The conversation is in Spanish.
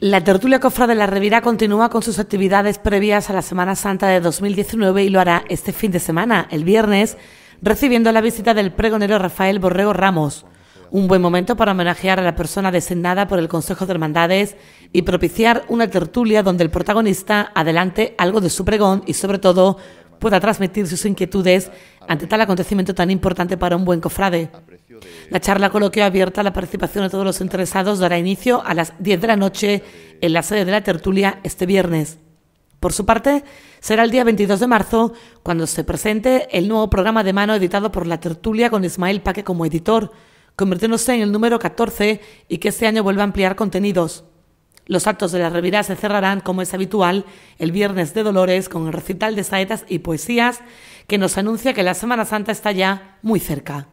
La tertulia cofrade de la Revira continúa con sus actividades previas a la Semana Santa de 2019 y lo hará este fin de semana, el viernes, recibiendo la visita del pregonero Rafael Borrego Ramos. Un buen momento para homenajear a la persona designada por el Consejo de Hermandades y propiciar una tertulia donde el protagonista adelante algo de su pregón y, sobre todo, pueda transmitir sus inquietudes ante tal acontecimiento tan importante para un buen cofrade. La charla coloquio abierta a la participación de todos los interesados dará inicio a las 10 de la noche en la sede de la tertulia este viernes. Por su parte, será el día 22 de marzo cuando se presente el nuevo programa de mano editado por la tertulia con Ismael Paque como editor, convirtiéndose en el número 14 y que este año vuelva a ampliar contenidos. Los actos de la revirá se cerrarán, como es habitual, el viernes de Dolores con el recital de saetas y poesías que nos anuncia que la Semana Santa está ya muy cerca.